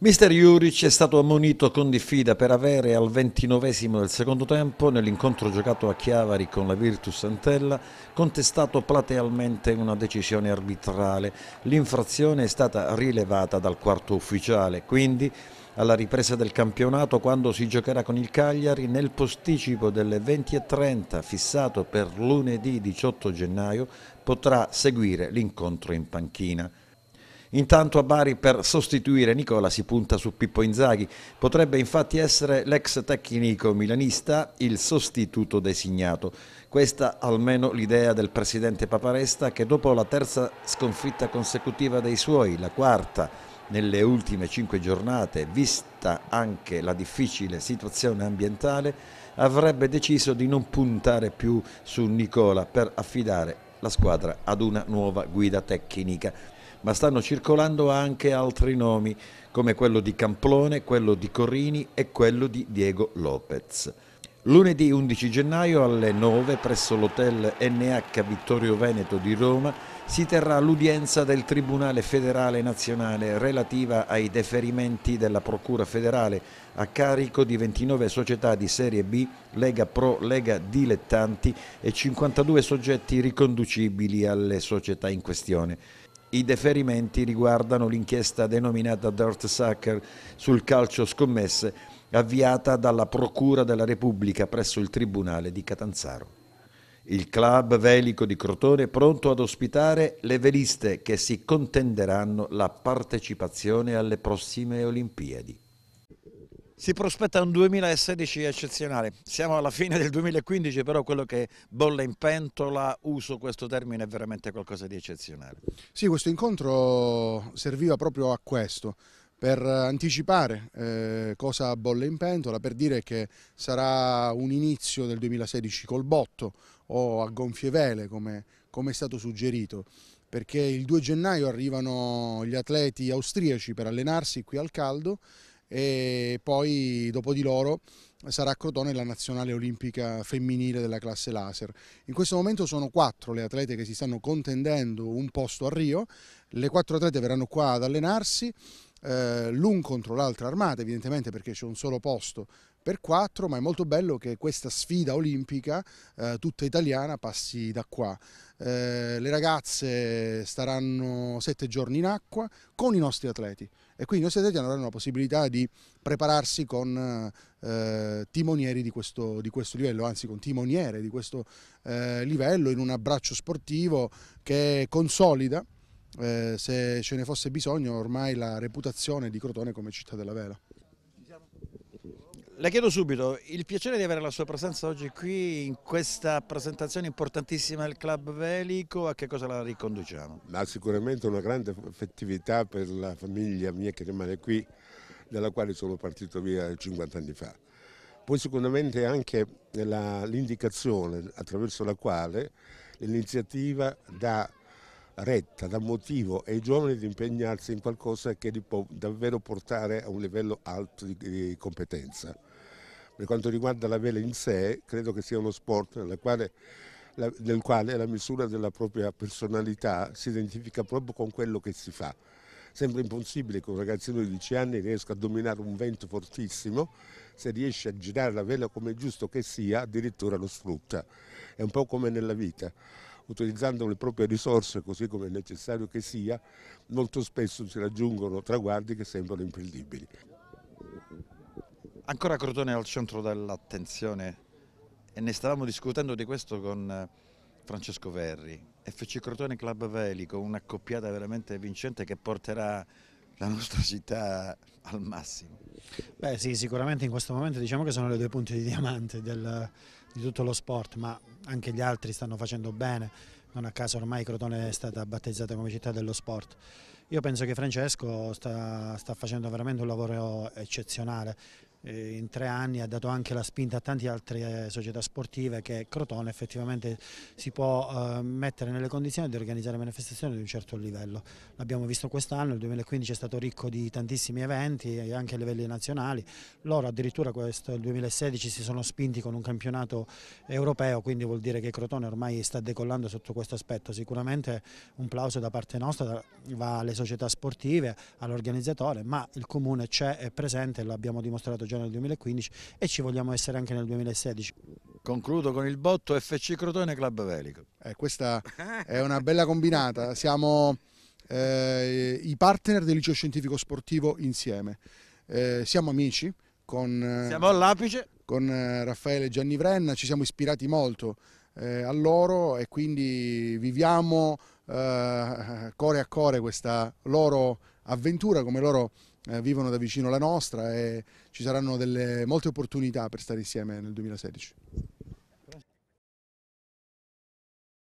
Mister Juric è stato ammonito con diffida per avere al ventinovesimo del secondo tempo, nell'incontro giocato a Chiavari con la Virtus Antella, contestato platealmente una decisione arbitrale. L'infrazione è stata rilevata dal quarto ufficiale, quindi alla ripresa del campionato quando si giocherà con il Cagliari nel posticipo delle 20.30 fissato per lunedì 18 gennaio potrà seguire l'incontro in panchina. Intanto a Bari per sostituire Nicola si punta su Pippo Inzaghi. Potrebbe infatti essere l'ex tecnico milanista il sostituto designato. Questa almeno l'idea del presidente Paparesta che dopo la terza sconfitta consecutiva dei suoi, la quarta nelle ultime cinque giornate, vista anche la difficile situazione ambientale, avrebbe deciso di non puntare più su Nicola per affidare la squadra ad una nuova guida tecnica ma stanno circolando anche altri nomi come quello di Camplone, quello di Corrini e quello di Diego Lopez. Lunedì 11 gennaio alle 9 presso l'hotel NH Vittorio Veneto di Roma si terrà l'udienza del Tribunale federale nazionale relativa ai deferimenti della Procura federale a carico di 29 società di serie B, Lega Pro, Lega Dilettanti e 52 soggetti riconducibili alle società in questione. I deferimenti riguardano l'inchiesta denominata Dirt Sucker sul calcio scommesse avviata dalla Procura della Repubblica presso il Tribunale di Catanzaro. Il club velico di Crotone è pronto ad ospitare le veliste che si contenderanno la partecipazione alle prossime Olimpiadi. Si prospetta un 2016 eccezionale, siamo alla fine del 2015 però quello che bolle in pentola, uso questo termine, è veramente qualcosa di eccezionale. Sì, questo incontro serviva proprio a questo, per anticipare eh, cosa bolle in pentola, per dire che sarà un inizio del 2016 col botto o a gonfie vele come, come è stato suggerito perché il 2 gennaio arrivano gli atleti austriaci per allenarsi qui al caldo e poi dopo di loro sarà Crotone la nazionale olimpica femminile della classe laser. In questo momento sono quattro le atlete che si stanno contendendo un posto a Rio, le quattro atlete verranno qua ad allenarsi, eh, l'un contro l'altra armate evidentemente perché c'è un solo posto ma è molto bello che questa sfida olimpica eh, tutta italiana passi da qua. Eh, le ragazze staranno sette giorni in acqua con i nostri atleti e quindi i nostri atleti avranno la possibilità di prepararsi con eh, timonieri di questo, di questo, livello, anzi con timoniere di questo eh, livello in un abbraccio sportivo che consolida eh, se ce ne fosse bisogno ormai la reputazione di Crotone come città della vela. Le chiedo subito, il piacere di avere la sua presenza oggi qui in questa presentazione importantissima del club velico, a che cosa la riconduciamo? Ma sicuramente una grande affettività per la famiglia mia che rimane qui, dalla quale sono partito via 50 anni fa. Poi sicuramente anche l'indicazione attraverso la quale l'iniziativa dà retta dal motivo ai giovani di impegnarsi in qualcosa che li può davvero portare a un livello alto di, di competenza. Per quanto riguarda la vela in sé, credo che sia uno sport nel quale la, nel quale la misura della propria personalità si identifica proprio con quello che si fa. Sembra impossibile che un ragazzino di 10 anni riesca a dominare un vento fortissimo, se riesce a girare la vela come è giusto che sia, addirittura lo sfrutta. È un po' come nella vita utilizzando le proprie risorse così come è necessario che sia, molto spesso si raggiungono traguardi che sembrano imperdibili. Ancora Crotone al centro dell'attenzione e ne stavamo discutendo di questo con eh, Francesco Verri, FC Crotone Club Velico, una coppiata veramente vincente che porterà la nostra città al massimo. Beh sì, sicuramente in questo momento diciamo che sono le due punte di diamante del, di tutto lo sport, ma anche gli altri stanno facendo bene, non a caso ormai Crotone è stata battezzata come città dello sport. Io penso che Francesco sta, sta facendo veramente un lavoro eccezionale, eh, in tre anni ha dato anche la spinta a tante altre eh, società sportive che Crotone effettivamente si può eh, mettere nelle condizioni di organizzare manifestazioni di un certo livello. L'abbiamo visto quest'anno, il 2015 è stato ricco di tantissimi eventi anche a livelli nazionali, loro addirittura questo, il 2016 si sono spinti con un campionato europeo, quindi vuol dire che Crotone ormai sta decollando sotto questo aspetto. Sicuramente un plauso da parte nostra va alle società sportive, all'organizzatore, ma il comune c'è, è presente l'abbiamo dimostrato già nel 2015 e ci vogliamo essere anche nel 2016. Concludo con il botto FC Crotone Club Velico. Eh, questa è una bella combinata, siamo eh, i partner del liceo scientifico sportivo insieme, eh, siamo amici. Con, eh, siamo all'apice. Con eh, Raffaele e Gianni Vrenna, ci siamo ispirati molto eh, a loro e quindi viviamo eh, core a core questa loro avventura come loro eh, vivono da vicino la nostra e ci saranno delle, molte opportunità per stare insieme nel 2016.